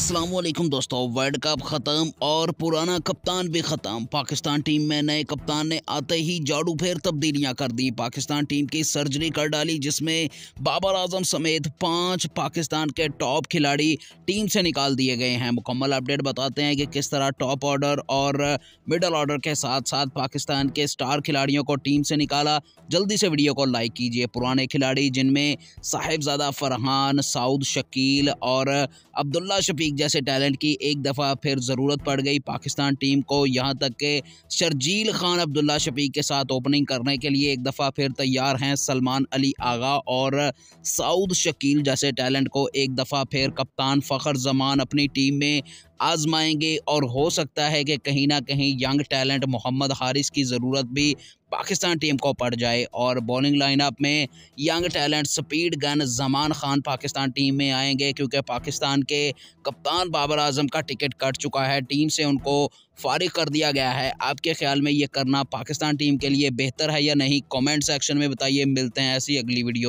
असलम दोस्तों world cup ख़त्म और पुराना कप्तान भी ख़त्म पाकिस्तान टीम में नए कप्तान ने आते ही झाड़ू फेर तब्दीलियां कर दी पाकिस्तान टीम की सर्जरी कर डाली जिसमें बाबर आजम समेत पांच पाकिस्तान के टॉप खिलाड़ी टीम से निकाल दिए गए हैं मुकम्मल अपडेट बताते हैं कि किस तरह टॉप ऑर्डर और मिडल ऑर्डर के साथ साथ पाकिस्तान के स्टार खिलाड़ियों को टीम से निकाला जल्दी से वीडियो को लाइक कीजिए पुराने खिलाड़ी जिनमें साहिबजादा फरहान साउद शकील और अब्दुल्ला शफी रफीक जैसे टैलेंट की एक दफ़ा फिर ज़रूरत पड़ गई पाकिस्तान टीम को यहाँ तक के शर्जील खान अब्दुल्ला शफीक के साथ ओपनिंग करने के लिए एक दफ़ा फिर तैयार हैं सलमान अली आगा और साउद शकील जैसे टैलेंट को एक दफ़ा फिर कप्तान फ़खर जमान अपनी टीम में आजमाएंगे और हो सकता है कि कहीं ना कहीं यंग टैलेंट मोहम्मद हारिस की ज़रूरत भी पाकिस्तान टीम को पड़ जाए और बॉलिंग लाइनअप में young talent speed gun Zaman Khan Pakistan team में आएंगे क्योंकि पाकिस्तान के कप्तान बाबर आजम का टिकट कट चुका है टीम से उनको फारिग कर दिया गया है आपके ख्याल में ये करना पाकिस्तान टीम के लिए बेहतर है या नहीं कमेंट सेक्शन में बताइए मिलते हैं ऐसी अगली वीडियो